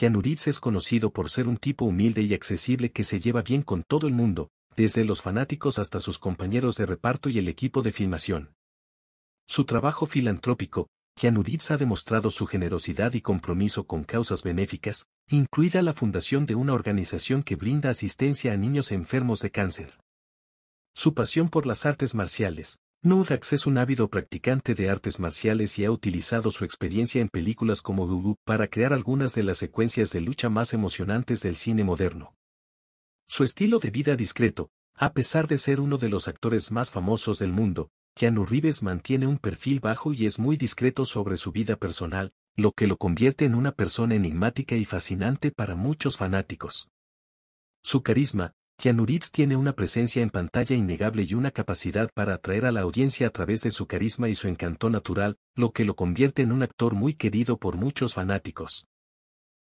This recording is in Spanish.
Keanu es conocido por ser un tipo humilde y accesible que se lleva bien con todo el mundo, desde los fanáticos hasta sus compañeros de reparto y el equipo de filmación. Su trabajo filantrópico, Keanu ha demostrado su generosidad y compromiso con causas benéficas, incluida la fundación de una organización que brinda asistencia a niños enfermos de cáncer. Su pasión por las artes marciales, Nudax es un ávido practicante de artes marciales y ha utilizado su experiencia en películas como Dugu para crear algunas de las secuencias de lucha más emocionantes del cine moderno. Su estilo de vida discreto, a pesar de ser uno de los actores más famosos del mundo, Keanu Reeves mantiene un perfil bajo y es muy discreto sobre su vida personal, lo que lo convierte en una persona enigmática y fascinante para muchos fanáticos. Su carisma, Keanu tiene una presencia en pantalla innegable y una capacidad para atraer a la audiencia a través de su carisma y su encanto natural, lo que lo convierte en un actor muy querido por muchos fanáticos.